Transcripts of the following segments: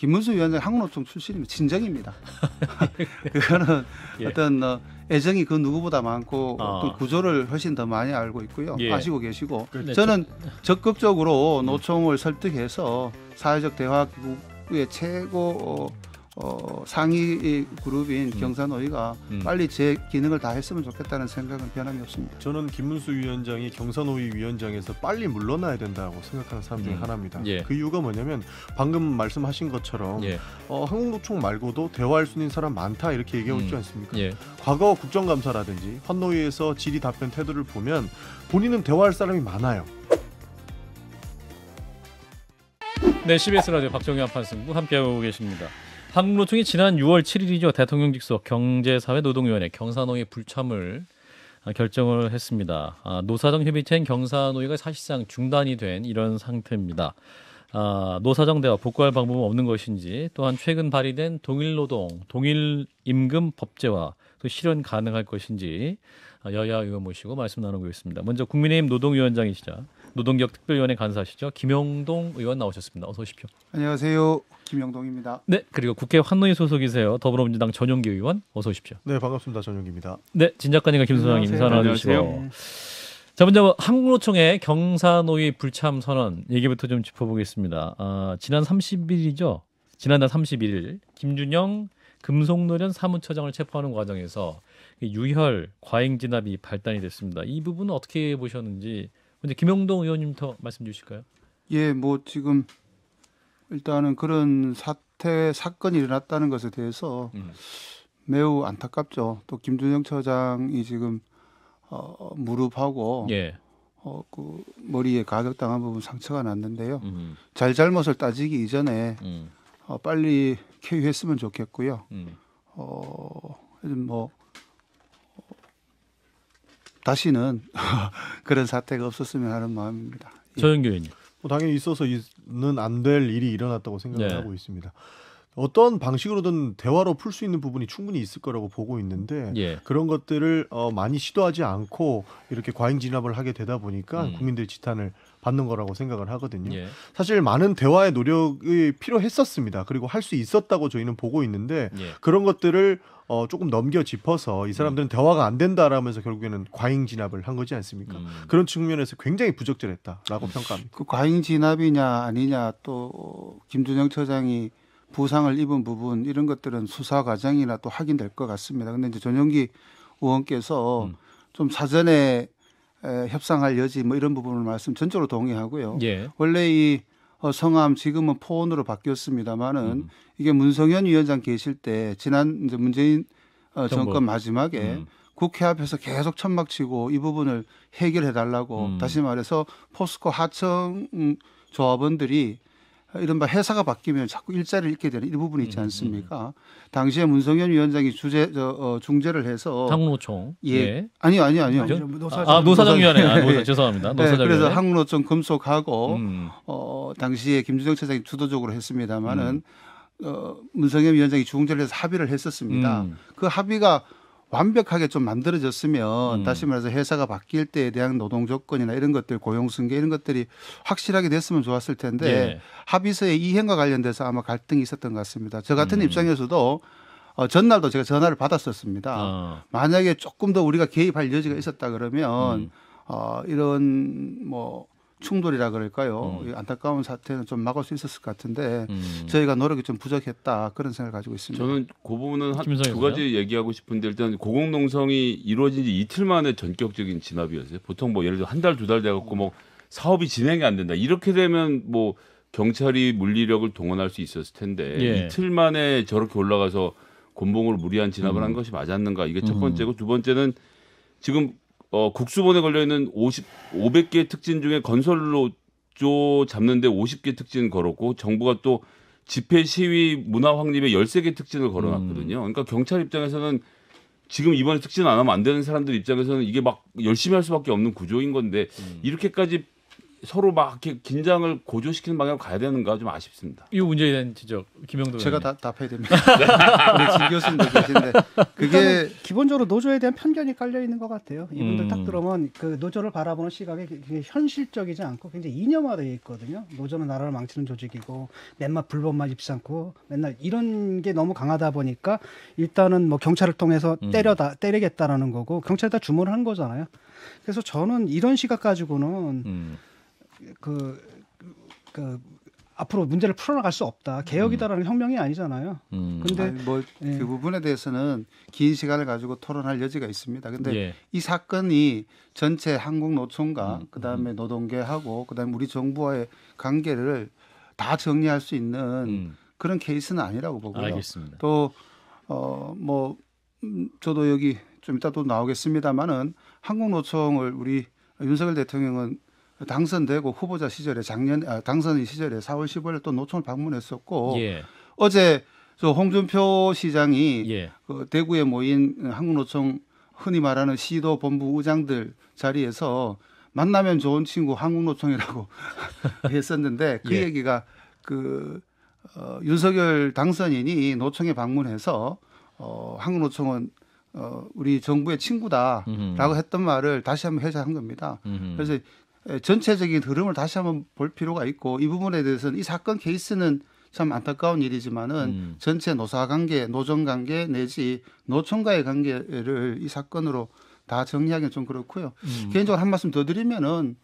김문수 위원장 한국노총 출신이면 진정입니다. 그거는 예. 어떤 어, 애정이 그 누구보다 많고 아. 또 구조를 훨씬 더 많이 알고 있고요. 예. 아시고 계시고 그렇죠. 저는 적극적으로 음. 노총을 설득해서 사회적 대화 구의 최고 어, 어, 상위 그룹인 음. 경산오이가 음. 빨리 제 기능을 다 했으면 좋겠다는 생각은 변함이 없습니다. 저는 김문수 위원장이 경산오이 위원장에서 빨리 물러나야 된다고 생각하는 사람 중에 음. 하나입니다. 예. 그 이유가 뭐냐면 방금 말씀하신 것처럼 예. 어, 한국노총 말고도 대화할 수 있는 사람 많다 이렇게 얘기하고 음. 있지 않습니까? 예. 과거 국정감사라든지 환노위에서 질의 답변 태도를 보면 본인은 대화할 사람이 많아요. 네, CBS 라디오 박정희 한판승부 함께하고 계십니다. 한국노총이 지난 6월 7일이죠 대통령 직속 경제사회노동위원회 경사노의 불참을 아, 결정을 했습니다. 아, 노사정 협의체인 경사노위가 사실상 중단이 된 이런 상태입니다. 아, 노사정 대화 복구할 방법은 없는 것인지 또한 최근 발의된 동일노동 동일임금 법제화 또 실현 가능할 것인지 아, 여야 의원 모시고 말씀 나누고 있습니다. 먼저 국민의힘 노동위원장이시죠 노동력 특별위원회 간사시죠. 김영동 의원 나오셨습니다. 어서 오십시오. 안녕하세요. 김영동입니다. 네, 그리고 국회 환노위 소속이세요. 더불어민주당 전용기 의원 어서 오십시오. 네, 반갑습니다. 전용기입니다. 네, 진 작가님과 김 소장님 인사 나눠시고자 먼저 한국노총의 경사노위 불참 선언 얘기부터 좀 짚어보겠습니다. 아, 지난 30일이죠. 지난달 31일 김준영 금속노련 사무처장을 체포하는 과정에서 유혈 과잉 진압이 발단이 됐습니다. 이 부분은 어떻게 보셨는지 근데 김영동 의원님부터 말씀 주실까요? 예, 뭐 지금 일단은 그런 사태 사건이 일어났다는 것에 대해서 음. 매우 안타깝죠. 또 김준영 처장이 지금 어, 무릎하고 예. 어, 그 머리에 가격당한 부분 상처가 났는데요. 음. 잘잘못을 따지기 이전에 음. 어, 빨리 쾌유했으면 좋겠고요. 음. 어, 뭐 다시는 그런 사태가 없었으면 하는 마음입니다. 예. 저영교 의원님. 뭐 당연히 있어서 있는 안 될 일이 일어났다고 생각을 네. 하고 있습니다. 어떤 방식으로든 대화로 풀 수 있는 부분이 충분히 있을 거라고 보고 있는데 예. 그런 것들을 어, 많이 시도하지 않고 이렇게 과잉 진압을 하게 되다 보니까 음. 국민들 지탄을 받는 거라고 생각을 하거든요. 예. 사실 많은 대화의 노력이 필요했었습니다. 그리고 할 수 있었다고 저희는 보고 있는데 예. 그런 것들을 어, 조금 넘겨 짚어서 이 사람들은 음. 대화가 안 된다라면서 결국에는 과잉 진압을 한 거지 않습니까? 음. 그런 측면에서 굉장히 부적절했다라고 음. 평가합니다. 그 과잉 진압이냐 아니냐 또 김준영 처장이 부상을 입은 부분 이런 것들은 수사 과정이나 또 확인될 것 같습니다. 근데 이제 전용기 의원께서 음. 좀 사전에 에, 협상할 여지 뭐 이런 부분을 말씀 전적으로 동의하고요. 예. 원래 이 어, 성함 지금은 포원으로 바뀌었습니다만은 음. 이게 문성현 위원장 계실 때 지난 이제 문재인 어, 정권 마지막에 음. 국회 앞에서 계속 천막치고 이 부분을 해결해 달라고 음. 다시 말해서 포스코 하청 음, 조합원들이 이른바 회사가 바뀌면 자꾸 일자리를 잃게 되는 이부분이 있지 음, 음, 음. 않습니까? 음, 당시에 문성현 위원장이 주제 저, 어, 중재를 해서 당로총 예. 예. 아니요 아니요 아니요 아, 아, 노사정, 아, 노사정위원회 아, 예. 노사, 죄송합니다 네, 노사정 그래서 항로총 금속하고 음. 어, 당시에 김준영 차장이 주도적으로 했습니다마는 어, 문성현 위원장이 중재를 해서 합의를 했었습니다. 그 합의가 완벽하게 좀 만들어졌으면 음. 다시 말해서 회사가 바뀔 때에 대한 노동 조건이나 이런 것들 고용 승계 이런 것들이 확실하게 됐으면 좋았을 텐데 예. 합의서의 이행과 관련돼서 아마 갈등이 있었던 것 같습니다. 저 같은 음. 입장에서도 어, 전날도 제가 전화를 받았었습니다. 어. 만약에 조금 더 우리가 개입할 여지가 있었다 그러면 음. 어, 이런 뭐 충돌이라 그럴까요? 음. 안타까운 사태는 좀 막을 수 있었을 것 같은데 음. 저희가 노력이 좀 부족했다 그런 생각을 가지고 있습니다. 저는 그 부분은 한 두 가지 얘기하고 싶은데 일단 고공농성이 이루어진 지 이틀 만에 전격적인 진압이었어요. 보통 뭐 예를 들어 한 달 두 달 돼갖고 뭐 사업이 진행이 안 된다 이렇게 되면 뭐 경찰이 물리력을 동원할 수 있었을 텐데 예. 이틀 만에 저렇게 올라가서 곤봉을 무리한 진압을 음. 한 것이 맞았는가 이게 첫 음. 번째고 두 번째는 지금 어, 국수본에 걸려 있는 50 500개 특진 중에 건설로 쪼 잡는데 50개 특진 걸었고 정부가 또 집회 시위 문화 확립에 13개 특진을 걸어놨거든요. 음. 그러니까 경찰 입장에서는 지금 이번에 특진 안 하면 안 되는 사람들 입장에서는 이게 막 열심히 할 수밖에 없는 구조인 건데 음. 이렇게까지 서로 막 이렇게 긴장을 고조시키는 방향으로 가야 되는가 좀 아쉽습니다. 이 문제에 대한 지적 김영도 제가 다 답해야 됩니다. 네. 진 교수님도 계신데 그게 기본적으로 노조에 대한 편견이 깔려 있는 것 같아요. 이분들 음. 딱 들어면 그 노조를 바라보는 시각이 현실적이지 않고 굉장히 이념화되어 있거든요. 노조는 나라를 망치는 조직이고 맨날 불법만 입상고 맨날 이런 게 너무 강하다 보니까 일단은 뭐 경찰을 통해서 음. 때려다 음. 때리겠다라는 거고 경찰에다 주문을 한 거잖아요. 그래서 저는 이런 시각 가지고는 음. 그, 그 앞으로 문제를 풀어나갈 수 없다. 개혁이다라는 음. 혁명이 아니잖아요. 음. 근데 아 뭐그 예. 부분에 대해서는 긴 시간을 가지고 토론할 여지가 있습니다. 근데 예. 이 사건이 전체 한국 노총과 음. 그다음에 음. 노동계하고 그다음에 우리 정부와의 관계를 다 정리할 수 있는 음. 그런 케이스는 아니라고 보고요. 알겠습니다. 또어뭐 음, 저도 여기 좀 이따 또 나오겠습니다만은 한국 노총을 우리 윤석열 대통령은 당선되고 후보자 시절에 작년 아, 당선 인 시절에 4월 15일 또 노총을 방문했었고 예. 어제 저 홍준표 시장이 예. 그 대구에 모인 한국노총 흔히 말하는 시도 본부 의장들 자리에서 만나면 좋은 친구 한국노총이라고 했었는데 그 예. 얘기가 그 어, 윤석열 당선인이 노총에 방문해서 어, 한국노총은 어, 우리 정부의 친구다라고 음흠. 했던 말을 다시 한번 회자한 겁니다. 음흠. 그래서 전체적인 흐름을 다시 한번 볼 필요가 있고 이 부분에 대해서는 이 사건 케이스는 참 안타까운 일이지만은 음. 전체 노사 관계, 노정 관계 내지 노총과의 관계를 이 사건으로 다 정리하기는 좀 그렇고요. 음. 개인적으로 한 말씀 더 드리면은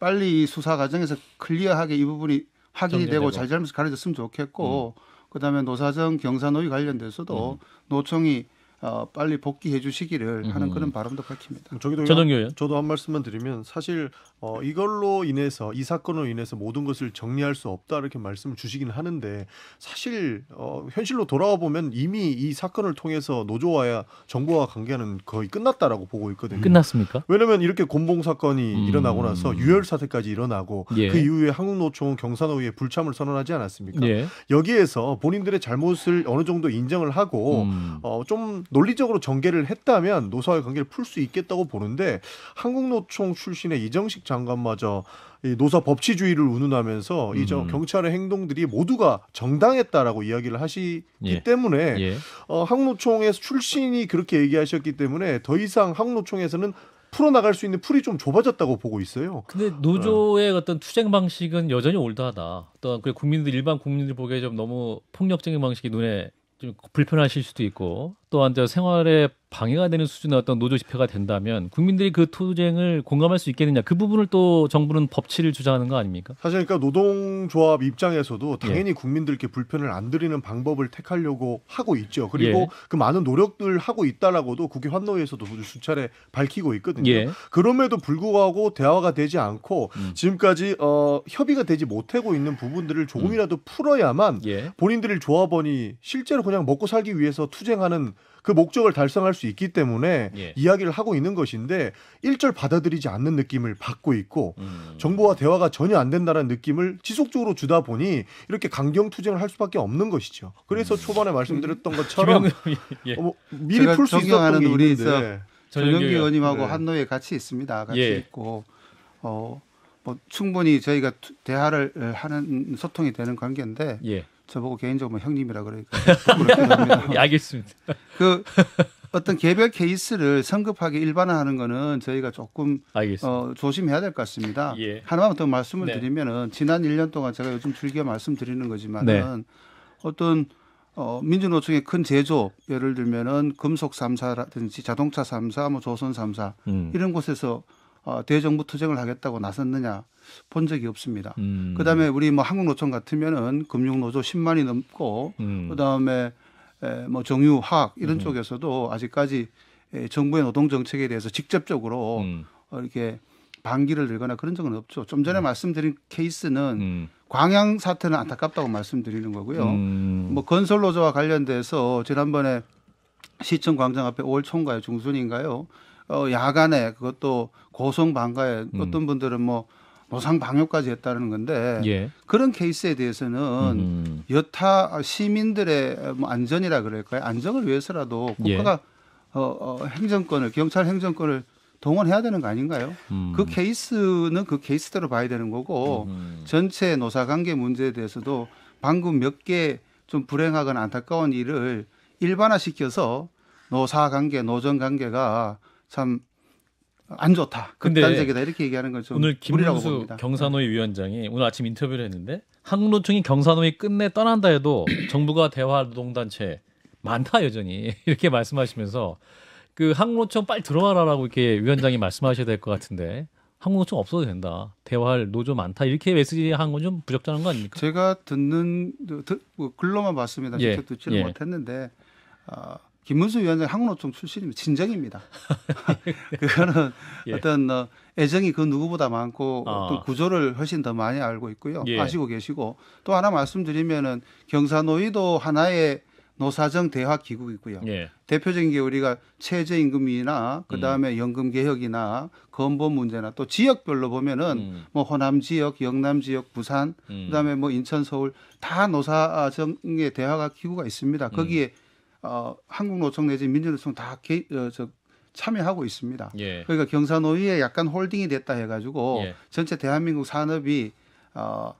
빨리 수사 과정에서 클리어하게 이 부분이 확인이 정리되고. 되고 잘잘못이 가려졌으면 좋겠고 음. 그다음에 노사정 경사노위 관련돼서도 음. 노총이 어, 빨리 복귀해 주시기를 하는 그런 바람도 밝힙니다. 음, 저기도 저도한 말씀만 드리면 사실 어, 이걸로 인해서 이 사건으로 인해서 모든 것을 정리할 수 없다 이렇게 말씀을 주시긴 하는데 사실 어, 현실로 돌아와 보면 이미 이 사건을 통해서 노조와 정부와 관계는 거의 끝났다라고 보고 있거든요. 끝났습니까? 왜냐하면 이렇게 곤봉 사건이 음. 일어나고 나서 유혈 사태까지 일어나고 예. 그 이후에 한국노총 경산호위 불참을 선언하지 않았습니까? 예. 여기에서 본인들의 잘못을 어느 정도 인정을 하고 음. 어, 좀 논리적으로 전개를 했다면 노사의 관계를 풀 수 있겠다고 보는데 한국노총 출신의 이정식 장관마저 이 노사 법치주의를 운운하면서 음. 이 경찰의 행동들이 모두가 정당했다라고 이야기를 하시기 예. 때문에 예. 어, 한국노총에서 출신이 그렇게 얘기하셨기 때문에 더 이상 한국노총에서는 풀어나갈 수 있는 풀이 좀 좁아졌다고 보고 있어요. 근데 노조의 네. 어떤 투쟁 방식은 여전히 올드하다. 어 국민들 일반 국민들 보기에 좀 너무 폭력적인 방식이 눈에 좀 불편하실 수도 있고 또한 저 생활에 방해가 되는 수준의 어떤 노조 집회가 된다면 국민들이 그 투쟁을 공감할 수 있겠느냐 그 부분을 또 정부는 법치를 주장하는 거 아닙니까? 사실 그러니까 노동조합 입장에서도 예. 당연히 예. 국민들께 불편을 안 드리는 방법을 택하려고 하고 있죠. 그리고 예. 그 많은 노력들 하고 있다라고도 국회 환노위에서도 수차례 밝히고 있거든요. 예. 그럼에도 불구하고 대화가 되지 않고 음. 지금까지 어, 협의가 되지 못하고 있는 부분들을 조금이라도 음. 풀어야만 예. 본인들을 조합원이 실제로 그냥 먹고 살기 위해서 투쟁하는 그 목적을 달성할 수 있기 때문에 예. 이야기를 하고 있는 것인데 일절 받아들이지 않는 느낌을 받고 있고 음. 정부와 대화가 전혀 안 된다는 느낌을 지속적으로 주다 보니 이렇게 강경 투쟁을 할 수밖에 없는 것이죠. 그래서 음. 초반에 말씀드렸던 것처럼 예. 어, 뭐 미리 풀 수 있었던 게 우리 있는데 전영기 의원님하고 네. 한노에 같이 있습니다. 같이 예. 있고 어. 뭐 충분히 저희가 대화를 하는 소통이 되는 관계인데 예. 저보고 개인적으로 뭐 형님이라 그러니까. 예, 알겠습니다. 그 어떤 개별 케이스를 성급하게 일반화하는 거는 저희가 조금 어, 조심해야 될 것 같습니다. 예. 하나만 더 말씀을 네. 드리면은 지난 1년 동안 제가 요즘 즐겨 말씀드리는 거지만은 네. 어떤 어, 민주노총의 큰 제조 예를 들면은 금속 3사라든지 자동차 3사뭐 조선 3사 음. 이런 곳에서 어, 대정부 투쟁을 하겠다고 나섰느냐 본 적이 없습니다. 음. 그다음에 우리 뭐 한국노총 같으면은 금융노조 10만이 넘고 음. 그다음에 에, 뭐 정유, 화학 이런 음. 쪽에서도 아직까지 에, 정부의 노동 정책에 대해서 직접적으로 음. 어, 이렇게 반기를 들거나 그런 적은 없죠. 좀 전에 음. 말씀드린 케이스는 음. 광양 사태는 안타깝다고 말씀드리는 거고요. 뭐 건설 노조와 관련돼서 지난번에 시청 광장 앞에 5월 초인가요, 중순인가요? 어, 야간에 그것도 고성 방가에 음. 어떤 분들은 뭐 노상 방역까지 했다는 건데 예. 그런 케이스에 대해서는 음. 여타 시민들의 뭐 안전이라 그럴까요? 안정을 위해서라도 예. 국가가 예. 어, 어, 행정권을 경찰 행정권을 동원해야 되는 거 아닌가요? 음. 그 케이스는 그 케이스대로 봐야 되는 거고 음. 전체 노사 관계 문제에 대해서도 방금 몇 개 좀 불행하거나 안타까운 일을 일반화시켜서 노사 관계, 노정 관계가 참안 좋다. 극단적이다 이렇게 얘기하는 거죠. 오늘 김문수 경산호의 네. 위원장이 오늘 아침 인터뷰를 했는데 한국노총이 경산호의 끝내 떠난다 해도 정부가 대화노동단체 많다 여전히 이렇게 말씀하시면서 그항노총 빨리 들어와라라고 이렇게 위원장이 말씀하셔야 될 것 같은데 항노총 없어도 된다 대화할 노조 많다 이렇게 메시지 한 건 좀 부적절한 거 아닙니까? 제가 듣는 드, 뭐 글로만 봤습니다. 직접 예. 듣지는 예. 못했는데 어, 김문수 위원장 한국노총 출신입니다. 진정입니다. 그거는 예. 어떤 어, 애정이 그 누구보다 많고 아. 어떤 구조를 훨씬 더 많이 알고 있고요. 예. 아시고 계시고 또 하나 말씀드리면은 경사노위도 하나의 노사정 대화 기구이고요. 예. 대표적인 게 우리가 최저임금이나 그 다음에 음. 연금 개혁이나 건보 문제나 또 지역별로 보면은 음. 뭐 호남 지역, 영남 지역, 부산, 음. 그다음에 뭐 인천, 서울 다 노사정의 대화가 기구가 있습니다. 음. 거기에 어, 한국노총 내지 민주노총 다 개, 어, 저, 참여하고 있습니다. 예. 그러니까 경사노위에 약간 홀딩이 됐다 해가지고 예. 전체 대한민국 산업이 어,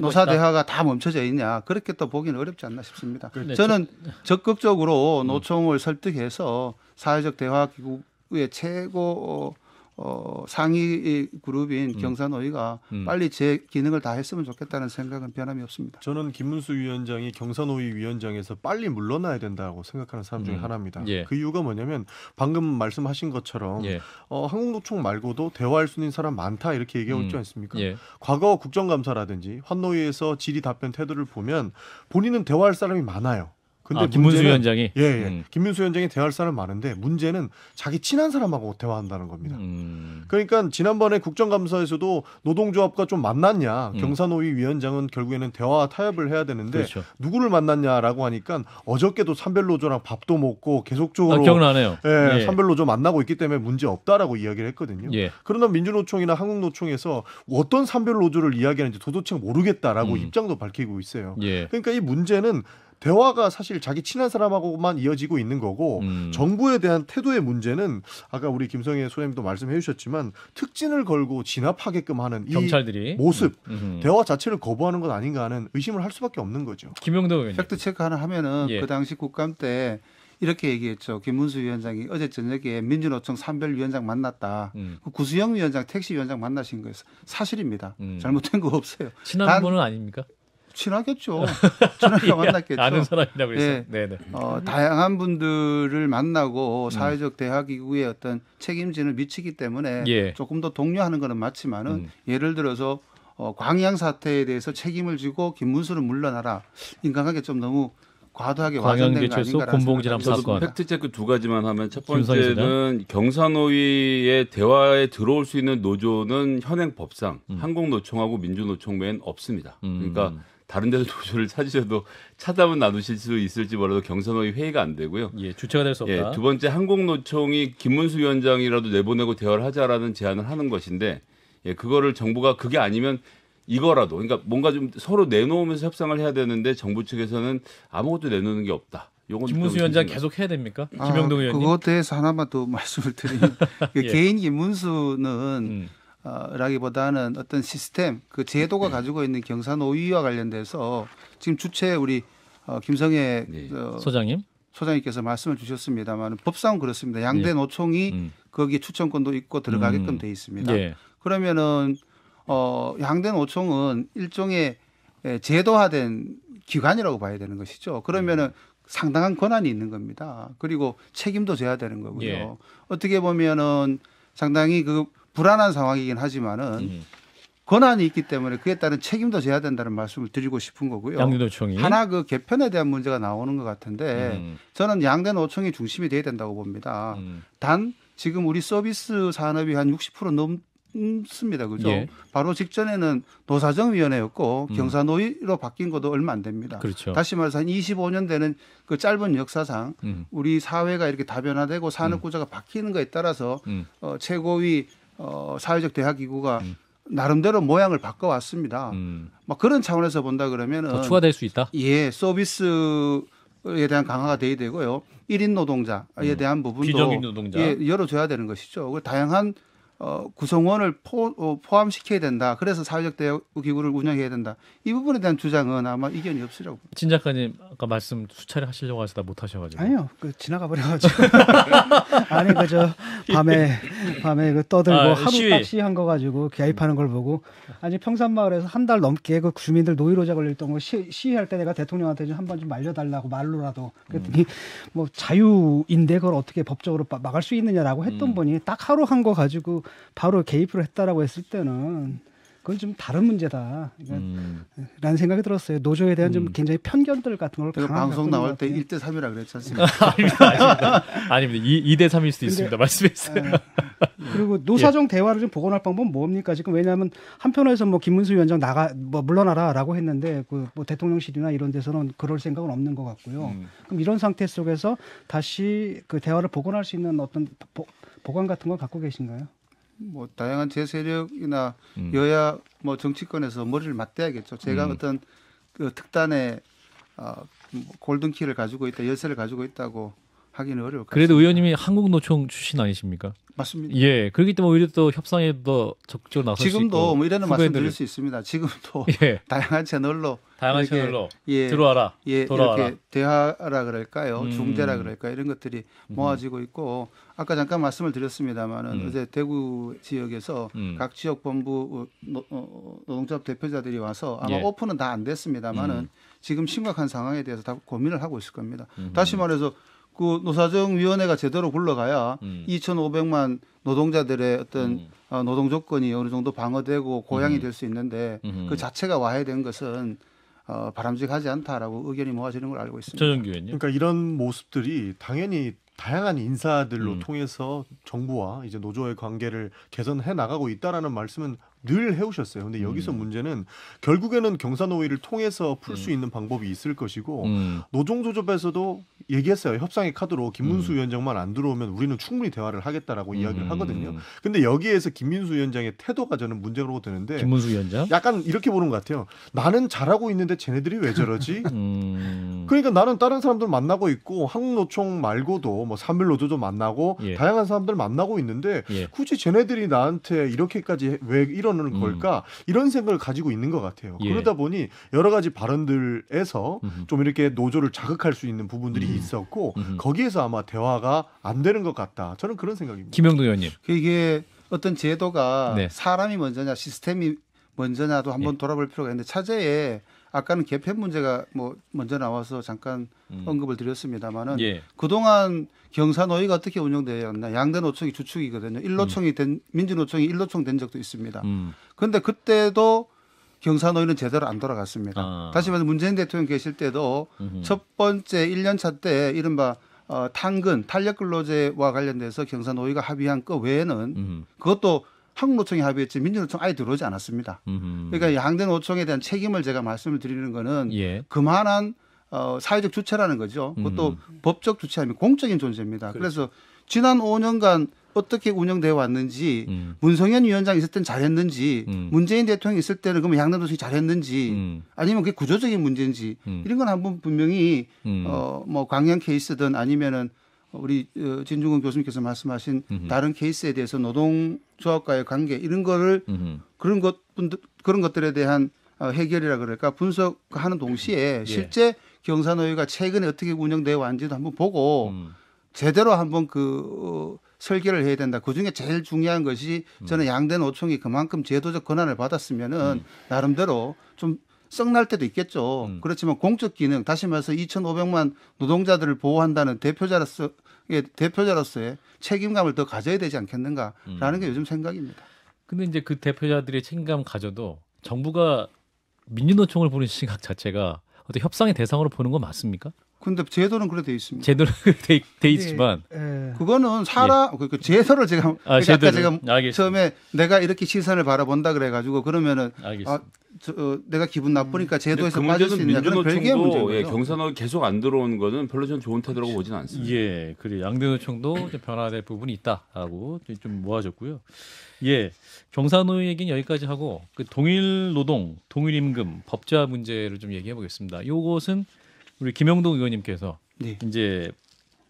노사 대화가 다 멈춰져 있냐 그렇게 또 보기는 어렵지 않나 싶습니다. 네, 저는 저... 적극적으로 음. 노총을 음. 설득해서 사회적 대화 기구의 최고 어, 어, 상위 그룹인 음. 경산의위가 음. 빨리 제 기능을 다 했으면 좋겠다는 생각은 변함이 없습니다. 저는 김문수 위원장이 경산의위 위원장에서 빨리 물러나야 된다고 생각하는 사람 중에 음. 하나입니다. 예. 그 이유가 뭐냐면 방금 말씀하신 것처럼 예. 어, 한국노총 말고도 대화할 수 있는 사람 많다 이렇게 얘기하고 음. 있지 않습니까? 예. 과거 국정감사라든지 환노위에서 질의 답변 태도를 보면 본인은 대화할 사람이 많아요. 근데 아, 김문수 위원장이 예, 예. 음. 김문수 위원장이 대화할 사람 많은데 문제는 자기 친한 사람하고 대화한다는 겁니다. 음. 그러니까 지난번에 국정감사에서도 노동조합과 좀 만났냐 음. 경사노위 위원장은 결국에는 대화 타협을 해야 되는데 그렇죠. 누구를 만났냐라고 하니까 어저께도 삼별노조랑 밥도 먹고 계속적으로 아, 기억나네요. 예, 예. 삼별노조 만나고 있기 때문에 문제 없다라고 이야기를 했거든요. 예. 그러나 민주노총이나 한국노총에서 어떤 삼별노조를 이야기하는지 도대체 모르겠다라고 음. 입장도 밝히고 있어요. 예. 그러니까 이 문제는 대화가 사실 자기 친한 사람하고만 이어지고 있는 거고 음. 정부에 대한 태도의 문제는 아까 우리 김성애 소장님도 말씀해 주셨지만 특진을 걸고 진압하게끔 하는 경찰들이 모습 음. 음. 대화 자체를 거부하는 건 아닌가 하는 의심을 할 수밖에 없는 거죠. 김용도 의원님. 팩트 체크 하나 하면은 예. 그 당시 국감 때 이렇게 얘기했죠. 김문수 위원장이 어제 저녁에 민주노총 산별위원장 만났다. 음. 그 구수영 위원장 택시 위원장 만나신 거예요 사실입니다. 음. 잘못된 거 없어요. 친한 분은 아닙니까? 친하겠죠. 친하게 만났겠죠. 아는 사람이라고 해서. 예. 네네. 어, 다양한 분들을 만나고 음. 사회적 대학기구의 어떤 책임지는 미치기 때문에 예. 조금 더 독려하는 거는 맞지만은 음. 예를 들어서 어, 광양 사태에 대해서 책임을 지고 김문수를 물러나라. 인간관계 좀 너무 과도하게 과장된 거 아닌가? 곰봉지람 사건. 팩트 체크 두 가지만 하면 첫 번째는 경사노위의 대화에 들어올 수 있는 노조는 현행 법상 음. 한국노총하고 민주노총외엔 없습니다. 음. 그러니까 다른 데서 도조를 찾으셔도 차담은 나누실 수 있을지 몰라도 경선 후에 회의가 안 되고요. 예, 주체가 될수 예, 없다. 예, 두 번째 한국노총이 김문수 위원장이라도 내보내고 대화를 하자라는 제안을 하는 것인데 예, 그거를 정부가 그게 아니면 이거라도 그러니까 뭔가 좀 서로 내놓으면서 협상을 해야 되는데 정부 측에서는 아무것도 내놓는 게 없다. 김문수 위원장 계속 해야 됩니까? 아, 김영동 의원님. 그것 에 대해서 하나만 더 말씀을 드리면 예. 개인 김문수는 음. 라기보다는 어떤 시스템, 그 제도가 네. 가지고 있는 경산오위와 관련돼서 지금 주최 우리 어, 김성혜 네. 어, 소장님 소장님께서 말씀을 주셨습니다만 법상 그렇습니다. 양대 네. 노총이 음. 거기에 추천권도 있고 들어가게끔 음. 돼 있습니다. 예. 그러면은 어, 양대 노총은 일종의 예, 제도화된 기관이라고 봐야 되는 것이죠. 그러면은 음. 상당한 권한이 있는 겁니다. 그리고 책임도 져야 되는 거고요. 예. 어떻게 보면은 상당히 그 불안한 상황이긴 하지만은 음. 권한이 있기 때문에 그에 따른 책임도 져야 된다는 말씀을 드리고 싶은 거고요. 양대노총이 하나 그 개편에 대한 문제가 나오는 것 같은데 음. 저는 양대노총이 중심이 돼야 된다고 봅니다. 음. 단 지금 우리 서비스 산업이 한 60% 넘습니다. 그죠? 예. 바로 직전에는 노사정위원회였고 음. 경사노위로 바뀐 것도 얼마 안 됩니다. 그렇죠. 다시 말해서 한 25년 되는 그 짧은 역사상 음. 우리 사회가 이렇게 다변화되고 산업 음. 구조가 바뀌는 것에 따라서 어, 최고위 어, 사회적 대학 기구가 음. 나름대로 모양을 바꿔왔습니다. 음. 막 그런 차원에서 본다 그러면은 더 추가될 수 있다. 예, 서비스에 대한 강화가 돼야 되고요. 1인 노동자에 음. 대한 부분도 비정규 노동자. 예, 열어줘야 되는 것이죠. 그 다양한 어, 구성원을 포, 어, 포함시켜야 된다. 그래서 사회적 대여 기구를 운영해야 된다. 이 부분에 대한 주장은 아마 이견이 없으라고. 진 작가님 아까 말씀 수차례 하시려고 하시다 못 하셔가지고. 아니요, 그 지나가 버려가지고. 아니 그저 밤에 밤에 그 떠들고 아, 하루 값이 한거 가지고 개입하는 걸 보고 아니 평산마을에서 한 달 넘게 그 주민들 노이로제 걸렸던 거 시, 위할때 내가 대통령한테 좀 한 번 좀 말려달라고 말로라도 그랬더니 음. 뭐 자유인데 그걸 어떻게 법적으로 막을 수 있느냐라고 했던 음. 분이 딱 하루 한 거 가지고 바로 개입을 했다라고 했을 때는 그건 좀 다른 문제다. 그러니까 음. 라는 생각이 들었어요. 노조에 대한 좀 음. 굉장히 편견들 같은 걸 강하게 방송 나올 때 1대 3이라 그랬지 않 아닙니다. 아닙니다. 2, 대 3일 수도 있습니다. 말씀했어요. 아, 예. 그리고 노사정 예. 대화를 좀 복원할 방법은 뭡니까? 지금 왜냐하면 한편에서 뭐 김문수 위원장 나가 뭐 물러나라라고 했는데 그 뭐 대통령실이나 이런 데서는 그럴 생각은 없는 것 같고요. 음. 그럼 이런 상태 속에서 다시 그 대화를 복원할 수 있는 어떤 보, 보관 같은 걸 갖고 계신가요? 뭐 다양한 제세력이나 음. 여야 뭐 정치권에서 머리를 맞대야겠죠. 제가 음. 어떤 그 특단의 어, 뭐 골든키를 가지고 있다, 열쇠를 가지고 있다고 하기는 어려울 것 그래도 같습니다. 의원님이 한국노총 출신 아니십니까? 맞습니다. 예, 그렇기 때문에 오히려 또 협상에 더 적극적으로 나설 지금도 뭐 이런 말씀 드릴 수 있습니다. 지금도 예. 다양한 채널로 다양한 이렇게, 채널로 예, 들어와라, 예, 돌아와라. 이렇게 대화라 그럴까요, 음. 중재라 그럴까 이런 것들이 음. 모아지고 있고 아까 잠깐 말씀을 드렸습니다만은 음. 어제 대구 지역에서 음. 각 지역 본부 어, 어, 노동조합 대표자들이 와서 아마 예. 오픈은 다 안 됐습니다만은 음. 지금 심각한 상황에 대해서 다 고민을 하고 있을 겁니다. 음. 다시 말해서 그 노사정위원회가 제대로 굴러가야 음. 2,500만 노동자들의 어떤 음. 어, 노동 조건이 어느 정도 방어되고 고향이 음. 될수 있는데 음. 그 자체가 와해 된 것은 어, 바람직하지 않다라고 의견이 모아지는 걸 알고 있습니다. 전 의원님. 그러니까 이런 모습들이 당연히 다양한 인사들로 음. 통해서 정부와 이제 노조의 관계를 개선해 나가고 있다라는 말씀은 늘 해오셨어요. 근데 여기서 음. 문제는 결국에는 경사노위를 통해서 풀수 음. 있는 방법이 있을 것이고 음. 노동 조합에서도 얘기했어요. 협상의 카드로 김문수 음. 위원장만 안 들어오면 우리는 충분히 대화를 하겠다라고 음. 이야기를 하거든요. 근데 여기에서 김민수 위원장의 태도가 저는 문제라고 드는데 김문수 위원장 약간 이렇게 보는 것 같아요. 나는 잘하고 있는데 쟤네들이 왜 저러지? 음. 그러니까 나는 다른 사람들 만나고 있고 한국노총 말고도 뭐 삼일노조도 만나고 예. 다양한 사람들 만나고 있는데 예. 굳이 쟤네들이 나한테 이렇게까지 왜 이러는 음. 걸까? 이런 생각을 가지고 있는 것 같아요. 예. 그러다 보니 여러 가지 발언들에서 좀 이렇게 노조를 자극할 수 있는 부분들이 음. 있었고 거기에서 아마 대화가 안 되는 것 같다. 저는 그런 생각입니다. 김영도 의원님. 그 이게 어떤 제도가 네. 사람이 먼저냐 시스템이 먼저냐도 한번 예. 돌아볼 필요가 있는데 차제에 아까는 개편 문제가 뭐 먼저 나와서 잠깐 음. 언급을 드렸습니다만은 예. 그동안 경사노위가 어떻게 운영되었나 양대 노총이 주축이거든요. 일노총이 음. 된 민주노총이 일노총 된 적도 있습니다. 음. 그런데 그때도 경사 노인은 제대로 안 돌아갔습니다. 아. 다시 말해서 문재인 대통령 계실 때도 음흠. 첫 번째 1년차 때 이른바 어, 탄근 탄력 근로제와 관련돼서 경사 노위가 합의한 거 외에는 음흠. 그것도 한국노총이 합의했지 민주노총 아예 들어오지 않았습니다. 음흠. 그러니까 양대노총에 대한 책임을 제가 말씀을 드리는 것은 예. 그만한 어, 사회적 주체라는 거죠. 그것도 법적 주체 아니면 공적인 존재입니다. 그렇죠. 그래서 지난 5년간 어떻게 운영되어 왔는지 음. 문성현 위원장 있을 땐 잘했는지 음. 문재인 대통령이 있을 때는 그러면 양남 도성 잘했는지 음. 아니면 그게 구조적인 문제인지 음. 이런 건 한번 분명히 음. 어뭐 광양 케이스든 아니면은 우리 어, 진중근 교수님께서 말씀하신 음흠. 다른 케이스에 대해서 노동조합과의 관계 이런 거를 음흠. 그런 것분들 그런 것들에 대한 어, 해결이라 그럴까 분석하는 동시에 예. 실제 경산노회가 최근에 어떻게 운영되어 왔는지도 한번 보고 음. 제대로 한번 그 어, 설계를 해야 된다. 그 중에 제일 중요한 것이 저는 음. 양대 노총이 그만큼 제도적 권한을 받았으면은 음. 나름대로 좀 썩날 때도 있겠죠. 음. 그렇지만 공적 기능, 다시 말해서 2,500만 노동자들을 보호한다는 대표자로서 예, 대표자로서의 책임감을 더 가져야 되지 않겠는가라는 음. 게 요즘 생각입니다. 근데 이제 그대표자들의 책임감 가져도 정부가 민주노총을 보는 시각 자체가 어떤 협상의 대상으로 보는 거 맞습니까? 근데 제도는 그래 돼 있습니다. 제도는 돼, 돼 네. 있지만 예, 예. 그거는 사람 예. 그, 그 제도를 제가 아, 그러니까 아까 제가 알겠습니다. 처음에 내가 이렇게 시선을 바라본다 그래 가지고 그러면은 알겠습니다. 아, 저, 어, 내가 기분 나쁘니까 제도에서 그 빠질 수 있냐 그 별개의 문제예요. 예, 경산하고 계속 안 들어오는 거는 별로 좀 좋은 태도라고 보지는 않습니다. 예, 그리고 양대노총도 변화될 부분이 있다라고 좀 모아졌고요. 예, 경산호 얘기는 여기까지 하고 그 동일 노동, 동일 임금, 법제화 문제를 좀 얘기해 보겠습니다. 요것은 우리 김영동 의원님께서 네. 이제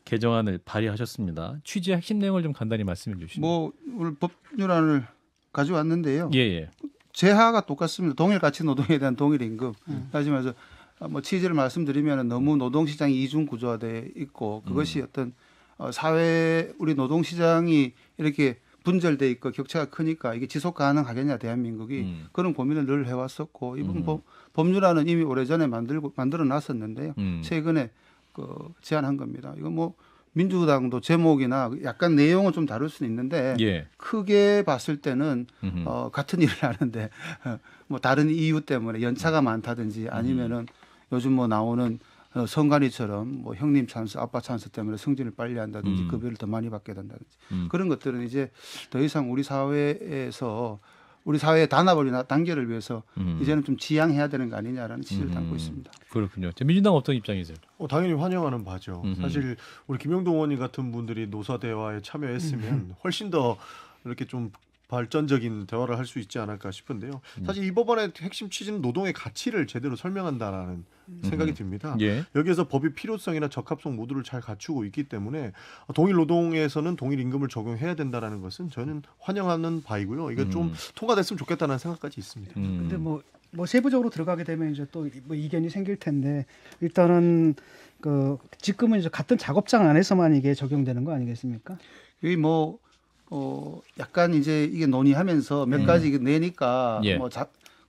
개정안을 발의하셨습니다. 취지 핵심 내용을 좀 간단히 말씀해 주시죠. 뭐 오늘 법률안을 가져왔는데요. 예, 예. 제하가 똑같습니다. 동일 가치 노동에 대한 동일 임금. 음. 다시 말뭐 취지를 말씀드리면 너무 노동 시장이 이중 구조화돼 있고 그것이 음. 어떤 어, 사회 우리 노동 시장이 이렇게 분절돼 있고 격차가 크니까 이게 지속 가능하겠냐 대한민국이 음. 그런 고민을 늘 해왔었고 이번 음. 법, 률안은 이미 오래전에 만들고 만들어 놨었는데요. 음. 최근에 그 제안한 겁니다. 이거 뭐 민주당도 제목이나 약간 내용은 좀 다를 수는 있는데 예. 크게 봤을 때는 어, 같은 일을 하는데 뭐 다른 이유 때문에 연차가 많다든지 아니면은 음. 요즘 뭐 나오는 어, 성관이처럼 뭐 형님 찬스, 아빠 찬스 때문에 승진을 빨리 한다든지 음. 급여를 더 많이 받게 된다든지 음. 그런 것들은 이제 더 이상 우리 사회에서 우리 사회의 단합을 단계를 위해서 음. 이제는 좀 지양해야 되는 거 아니냐라는 취지를 담고 음. 있습니다. 그렇군요. 민주당 어떤 입장이세요? 어, 당연히 환영하는 바죠. 사실 우리 김영동 의원님 같은 분들이 노사 대화에 참여했으면 음. 훨씬 더 이렇게 좀 발전적인 대화를 할 수 있지 않을까 싶은데요. 음. 사실 이 법안의 핵심 취지는 노동의 가치를 제대로 설명한다라는 음. 생각이 듭니다. 예. 여기에서 법의 필요성이나 적합성 모두를 잘 갖추고 있기 때문에 동일 노동에서는 동일 임금을 적용해야 된다라는 것은 저는 환영하는 바이고요. 이거 음. 좀 통과됐으면 좋겠다는 생각까지 있습니다. 음. 근데 뭐, 뭐 세부적으로 들어가게 되면 이제 또뭐 이견이 생길 텐데 일단은 그 지금은 이제 같은 작업장 안에서만 이게 적용되는 거 아니겠습니까? 이게 뭐 어, 약간 이제 이게 논의하면서 몇 음. 가지 내니까 예. 뭐 자,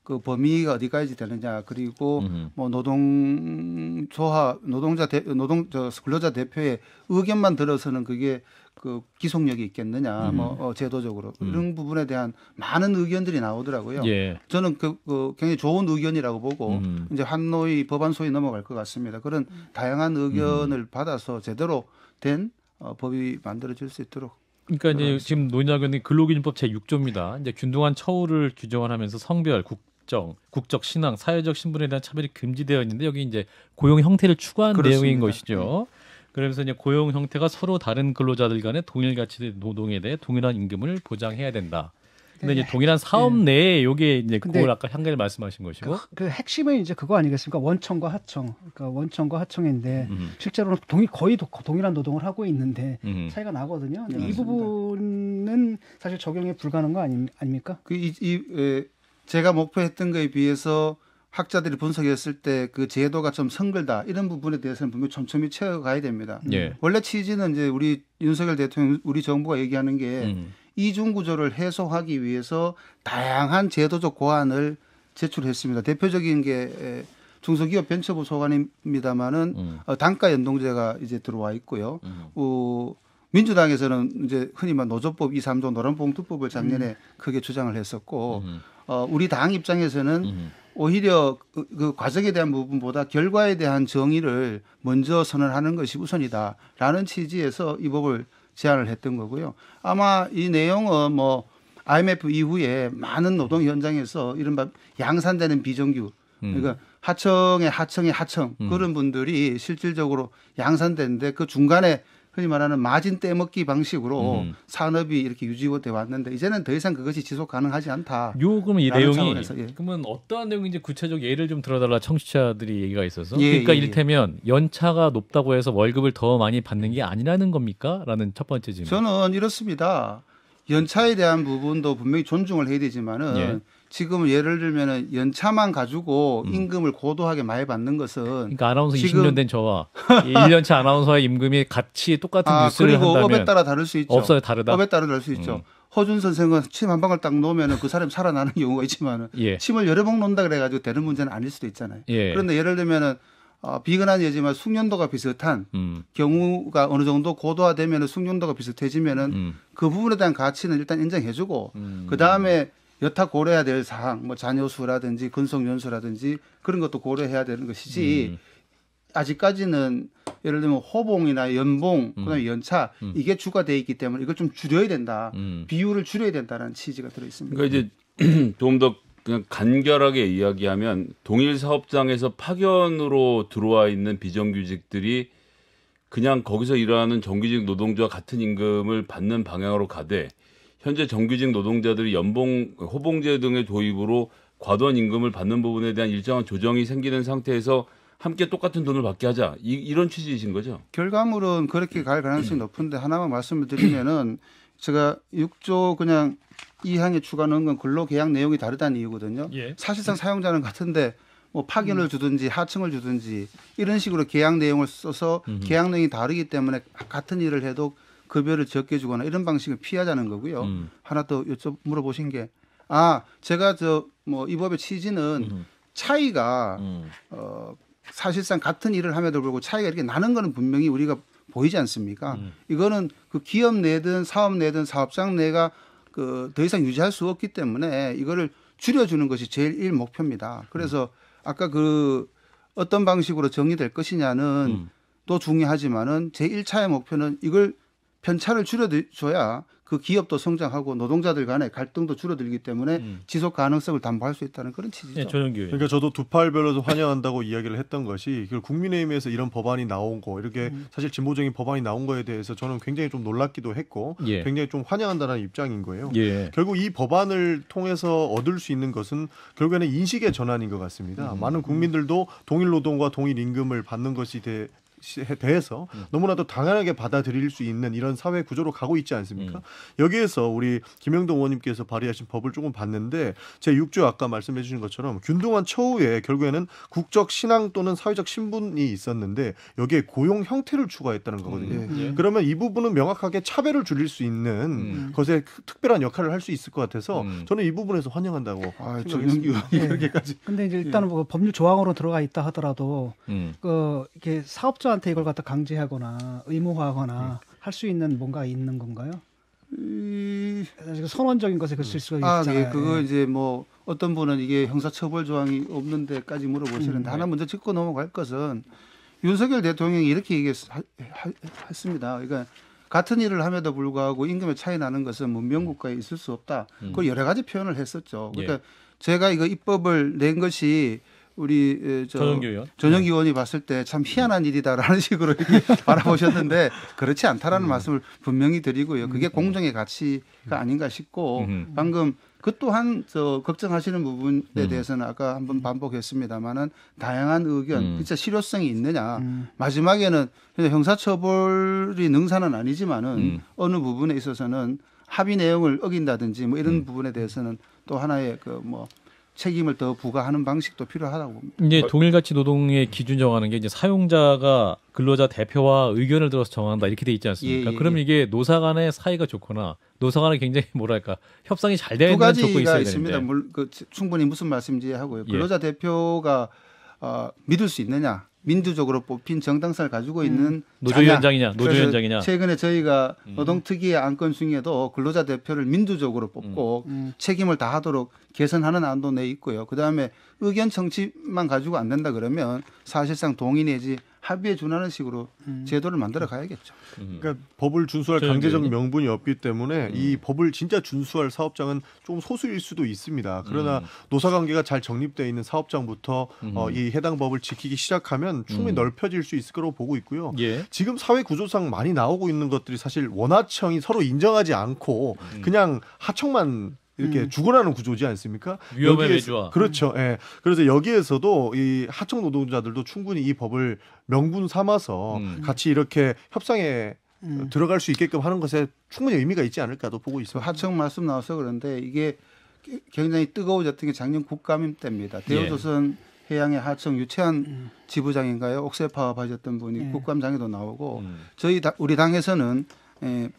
그 범위가 어디까지 되느냐 그리고 음뭐 노동 조합 노동자 대, 노동 저 근로자 대표의 의견만 들어서는 그게 그 기속력이 있겠느냐 음. 뭐 어, 제도적으로 음. 이런 부분에 대한 많은 의견들이 나오더라고요. 예. 저는 그, 그 굉장히 좋은 의견이라고 보고 음. 이제 한노의 법안소에 넘어갈 것 같습니다. 그런 음. 다양한 음. 의견을 받아서 제대로 된 어, 법이 만들어질 수 있도록 그러니까 이제 지금 논의하고 있 근로기준법 제6조입니다. 이제 균등한 처우를 규정하면서 성별, 국, 국정, 국적, 신앙, 사회적 신분에 대한 차별이 금지되어 있는데 여기 이제 고용 형태를 추구한 내용인 것이죠. 그러면서 이제 고용 형태가 서로 다른 근로자들 간의 동일 가치 노동에 대해 동일한 임금을 보장해야 된다. 근데 이제 네. 동일한 사업 네. 내에 요게 이제 그걸 아까 향계를 말씀하신 것이고 그, 그, 핵심은 이제 그거 아니겠습니까 원청과 하청 그러니까 원청과 하청인데 음. 실제로는 동일 거의 도, 동일한 노동을 하고 있는데 음. 차이가 나거든요 근이 부분은 사실 적용이 불가능한 거 아니, 아닙니까 그 이, 이 에, 예, 제가 목표했던 거에 비해서 학자들이 분석했을 때 그 제도가 좀 성글다 이런 부분에 대해서는 분명히 촘촘히 채워가야 됩니다. 예. 원래 취지는 이제 우리 윤석열 대통령 우리 정부가 얘기하는 게 음. 이중 구조를 해소하기 위해서 다양한 제도적 고안을 제출했습니다. 대표적인 게 중소기업 벤처부 소관입니다마는 음. 어, 단가 연동제가 이제 들어와 있고요. 음. 어, 민주당에서는 이제 흔히만 노조법 2, 3조 노란봉투법을 작년에 음. 크게 주장을 했었고 음. 어, 우리 당 입장에서는 음. 오히려 그, 그, 과정에 대한 부분보다 결과에 대한 정의를 먼저 선언하는 것이 우선이다라는 취지에서 이 법을 제안을 했던 거고요. 아마 이 내용은 뭐 IMF 이후에 많은 노동 현장에서 이른바 양산되는 비정규 음. 그러니까 음. 하청에 하청에 하청 그런 분들이 실질적으로 양산되는데 그 중간에 흔히 말하는 마진 떼먹기 방식으로 음. 산업이 이렇게 유지돼 왔는데 이제는 더 이상 그것이 지속 가능하지 않다. 요 그럼 이 내용이 차원에서, 예. 그러면 어떠한 내용인지 구체적 예를 좀 들어달라 청취자들이 얘기가 있어서 예, 그러니까 예, 예, 이를테면 연차가 높다고 해서 월급을 더 많이 받는 게 아니라는 겁니까? 라는 첫 번째 질문. 저는 이렇습니다. 연차에 대한 부분도 분명히 존중을 해야 되지만은. 예. 지금 예를 들면 연차만 가지고 음. 임금을 고도하게 많이 받는 것은 그러니까 아나운서 지금... 20년 된 저와 1년차 아나운서의 임금이 같이 똑같은 아, 뉴스를 그리고 한다면 업에 따라 다를 수 있죠. 없어요 다르다. 업에 따라 다를 수 있죠. 음. 허준 선생은 침 한 방울 딱 놓으면 그 사람이 살아나는 경우가 있지만 예. 침을 여러 번 놓는다 그래가지고 되는 문제는 아닐 수도 있잖아요. 예. 그런데 예를 들면은 어, 비근한 예지만 숙련도가 비슷한 음. 경우가 어느 정도 고도화되면 숙련도가 비슷해지면은 음. 그 부분에 대한 가치는 일단 인정해주고 음. 그 다음에 여타 고려해야 될 사항, 뭐 자녀 수라든지 근속 연수라든지 그런 것도 고려해야 되는 것이지 음. 아직까지는 예를 들면 호봉이나 연봉, 음. 그다음에 연차 음. 이게 추가돼 있기 때문에 이걸 좀 줄여야 된다, 음. 비율을 줄여야 된다는 라 취지가 들어 있습니다. 그러니까 이제 좀더 그냥 간결하게 이야기하면 동일 사업장에서 파견으로 들어와 있는 비정규직들이 그냥 거기서 일하는 정규직 노동자와 같은 임금을 받는 방향으로 가되 현재 정규직 노동자들이 연봉 호봉제 등의 도입으로 과도한 임금을 받는 부분에 대한 일정한 조정이 생기는 상태에서 함께 똑같은 돈을 받게 하자 이, 런 취지이신 거죠? 결과물은 그렇게 갈 가능성이 음. 높은데 하나만 말씀을 드리면은 제가 6조 그냥 이항에 추가하는 건 근로계약 내용이 다르다는 이유거든요. 예. 사실상 사용자는 같은데 뭐 파견을 음. 주든지 하청을 주든지 이런 식으로 계약 내용을 써서 계약 내용이 다르기 때문에 같은 일을 해도 급여를 적게 주거나 이런 방식을 피하자는 거고요. 음. 하나 더 여쭤 물어보신 게 아, 제가 저 뭐 이 법의 취지는 음. 차이가 음. 어 사실상 같은 일을 함에도 불구하고 차이가 이렇게 나는 거는 분명히 우리가 보이지 않습니까? 음. 이거는 그 기업 내든 사업 내든 사업장 내가 그 더 이상 유지할 수 없기 때문에 이거를 줄여주는 것이 제일 일 목표입니다. 그래서 음. 아까 그 어떤 방식으로 정의될 것이냐는 음. 또 중요하지만은 제1차의 목표는 이걸 편차를 줄여줘야 그 기업도 성장하고 노동자들 간의 갈등도 줄어들기 때문에 음. 지속 가능성을 담보할 수 있다는 그런 취지죠. 네, 전용기. 그러니까 저도 두팔 별로서 환영한다고 이야기를 했던 것이 국민의힘에서 이런 법안이 나온 거 이렇게 음. 사실 진보적인 법안이 나온 거에 대해서 저는 굉장히 좀 놀랍기도 했고 예. 굉장히 좀 환영한다는 입장인 거예요. 예. 결국 이 법안을 통해서 얻을 수 있는 것은 결국에는 인식의 전환인 것 같습니다. 음. 많은 국민들도 동일 노동과 동일 임금을 받는 것이 대, 대해서 음. 너무나도 당연하게 받아들일 수 있는 이런 사회 구조로 가고 있지 않습니까? 음. 여기에서 우리 김영동 의원님께서 발의하신 법을 조금 봤는데 제 6조 아까 말씀해 주신 것처럼 균등한 처우에 결국에는 국적 신앙 또는 사회적 신분이 있었는데 여기에 고용 형태를 추가했다는 거거든요. 음. 예. 그러면 이 부분은 명확하게 차별을 줄일 수 있는 음. 것에 특별한 역할을 할 수 있을 것 같아서 음. 저는 이 부분에서 환영한다고. 아, 저는 예. 이렇게까지. 예. 근데 이제 일단은 예. 뭐 법률 조항으로 들어가 있다 하더라도 음. 그 이렇게 사업자 스스한테 이걸 갖다 강제하거나 의무화하거나 네. 음. 할수 있는 뭔가 있는 건가요? 이... 음. 그 선언적인 것에 그칠 음. 수가 아, 예, 있잖아요. 예, 그거 이제 뭐 어떤 분은 이게 형사처벌 조항이 없는데까지 물어보시는데 음, 하나 먼저 짚고 넘어갈 것은 윤석열 대통령이 이렇게 얘기했습니다. 그러니까 같은 일을 함에도 불구하고 임금의 차이 나는 것은 문명국가에 뭐 있을 수 없다. 그걸 여러 가지 표현을 했었죠. 예. 그러니까 예. 제가 이거 입법을 낸 것이 우리 전영기 의원 전영기 의원이 봤을 때 참 희한한 일이다라는 식으로 바라보셨는데 그렇지 않다라는 음. 말씀을 분명히 드리고요. 그게 음. 공정의 가치가 음. 아닌가 싶고 음. 방금 그 또한 저 걱정하시는 부분에 음. 대해서는 아까 한번 반복했습니다만은 다양한 의견 음. 진짜 실효성이 있느냐 마지막에는 형사처벌이 능사는 아니지만은 어느 부분에 있어서는 합의 내용을 어긴다든지 뭐 이런 부분에 대해서는 또 하나의 그뭐 책임을 더 부과하는 방식도 필요하다고 봅니다. 이제 동일가치 노동의 기준 정하는 게 이제 사용자가 근로자 대표와 의견을 들어서 정한다 이렇게 돼 있지 않습니까? 예, 예, 그러면 예. 이게 노사 간의 사이가 좋거나 노사 간에 굉장히 뭐랄까 협상이 잘 되는 조건이 있어야 있습니다. 물, 그, 충분히 무슨 말씀인지 하고요. 예. 근로자 예. 대표가 어, 믿을 수 있느냐 민주적으로 뽑힌 정당성을 가지고 있는 음. 노조위원장이냐 노조위원장이냐 최근에 저희가 음. 노동특위의 안건 중에도 근로자 대표를 민주적으로 뽑고 음. 책임을 다하도록 개선하는 안도 내 있고요. 그 다음에 의견 청취만 가지고 안 된다 그러면 사실상 동의 내지 합의에 준하는 식으로 음. 제도를 만들어 가야겠죠. 음. 그러니까 법을 준수할 강제적 명분이 없기 때문에 음. 이 법을 진짜 준수할 사업장은 좀 소수일 수도 있습니다. 그러나 음. 노사관계가 잘 정립되어 있는 사업장부터 음. 어, 이 해당 법을 지키기 시작하면 충분히 음. 넓혀질 수 있을 거라고 보고 있고요. 예. 지금 사회 구조상 많이 나오고 있는 것들이 사실 원하청이 서로 인정하지 않고 그냥 하청만 이렇게 음. 죽어나는 구조지 않습니까? 위험의 매주화. 그렇죠. 예. 그래서 여기에서도 이 하청 노동자들도 충분히 이 법을 명분 삼아서 음. 같이 이렇게 협상에 음. 들어갈 수 있게끔 하는 것에 충분히 의미가 있지 않을까도 보고 있어요. 그 하청 말씀 나와서 그런데 이게 굉장히 뜨거워졌던 게 작년 국감임 때입니다. 대우조선 예. 해양의 하청 유치한 음. 지부장인가요? 옥세파 업하셨던 분이 예. 국감장에도 나오고 음. 저희 다, 우리 당에서는 예,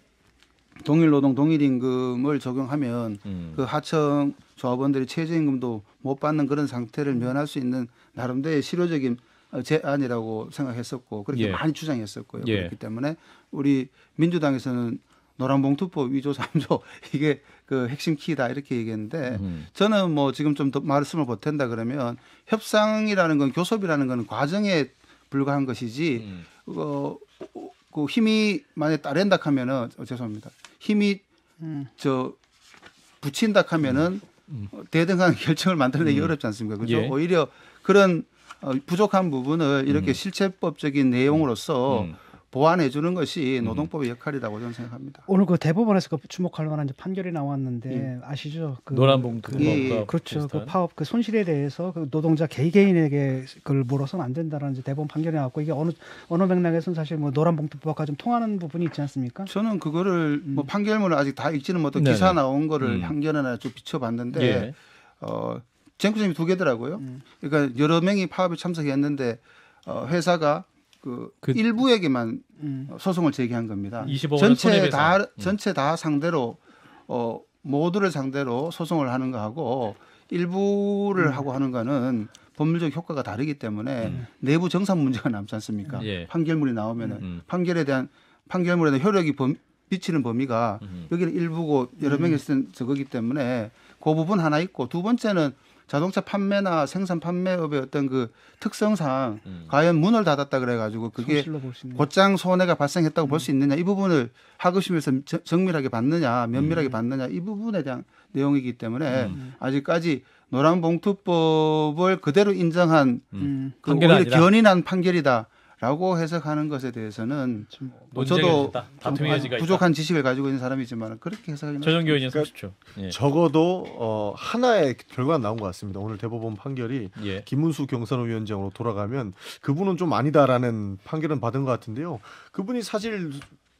동일 노동 동일 임금을 적용하면 음. 그 하청 조합원들이 최저임금도 못 받는 그런 상태를 면할 수 있는 나름대로의 실효적인 어, 제안이라고 생각했었고 그렇게 예. 많이 주장했었고요. 예. 그렇기 때문에 우리 민주당에서는 노란봉투법 위조 삼조 이게 그 핵심 키다 이렇게 얘기했는데 음. 저는 뭐 지금 좀 더 말씀을 보탠다 그러면 협상이라는 건 교섭이라는 건 과정에 불과한 것이지 음. 어, 그 힘이 만약 에 따른다 하면은 어, 죄송합니다. 힘이 음. 저 붙인다 하면은 음. 음. 대등한 결정을 만들어내기 음. 어렵지 않습니까? 그죠? 예. 오히려 그런 어, 부족한 부분을 이렇게 음. 실체법적인 내용으로서 음. 보완해 주는 것이 음. 노동법의 음. 역할이라고 저는 생각합니다. 오늘 그 대법원에서 그 주목할 만한 이제 판결이 나왔는데 예. 아시죠? 그 노란봉 그, 뭐 예. 예. 그렇죠. 그 비슷한. 그 파업 그 손실에 대해서 그 노동자 개개인에게 그걸 물어서는 안 된다라는 이제 대법원 판결이 나왔고 이게 어느 어느 맥락에서는 사실 뭐 노란봉투법과 좀 통하는 부분이 있지 않습니까? 저는 그거를 음. 뭐 판결문을 아직 다 읽지는 못하고 기사 나온 거를 음. 한견이나 쭉 비춰봤는데 예. 어, 쟁점이 두 개더라고요. 음. 그러니까 여러 명이 파업에 참석했는데 어, 회사가 그, 그 일부에게만 음. 어, 소송을 제기한 겁니다. 전체 다 음. 전체 다 상대로 어 모두를 상대로 소송을 하는 거하고 일부를 음. 하고 하는 거는 법률적 효과가 다르기 때문에 음. 내부 정산 문제가 남지 않습니까? 예. 판결문이 나오면은 음, 음. 판결에 대한 판결문에 대한 효력이 범, 비치는 범위가 여기는 일부고 여러 명이 쓴 저거기 때문에 그 부분 하나 있고 두 번째는 자동차 판매나 생산 판매업의 어떤 그 특성상 음. 과연 문을 닫았다 그래가지고 그게 곧장 손해가 발생했다고 음. 볼수 있느냐 이 부분을 하급심에서 정밀하게 받느냐 면밀하게 음. 봤느냐 이 부분에 대한 내용이기 때문에 음. 아직까지 노란봉투법을 그대로 인정한 음. 그 오히려 견인한 판결이다. 라고 해석하는 것에 대해서는 좀 저도 좀 부족한 있다. 지식을 가지고 있는 사람이지만 그렇게 해석하기는 전용기 의원 그러니 예. 적어도 어, 하나의 결과가 나온 것 같습니다. 오늘 대법원 판결이 예. 김문수 경선위원장으로 돌아가면 그분은 좀 아니다라는 판결은 받은 것 같은데요. 그분이 사실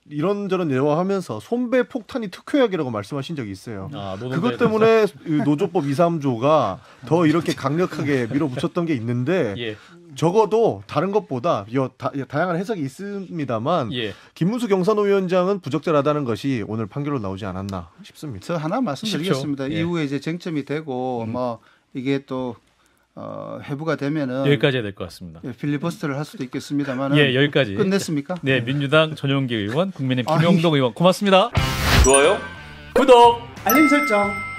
이런저런 예화하면서 손배 폭탄이 특효약이라고 말씀하신 적이 있어요. 아, 그것 때문에 노조법 2, 3조가 더 이렇게 강력하게 밀어붙였던 게 있는데 예. 적어도 다른 것보다 여, 다, 양한 해석이 있습니다만 예. 김문수 경선위원장은 부적절하다는 것이 오늘 판결로 나오지 않았나 싶습니다. 저 하나 말씀드리겠습니다. 예. 이후에 이제 쟁점이 되고 음. 뭐 이게 또 어, 해부가 되면은 여기까지 해야 될 것 같습니다. 예, 필리버스터를 할 수도 있겠습니다만 예, 여기까지 끝냈습니까? 네, 예. 민주당 전용기 의원, 국민의힘 김용동 아 의원 고맙습니다. 좋아요, 구독, 알림 설정.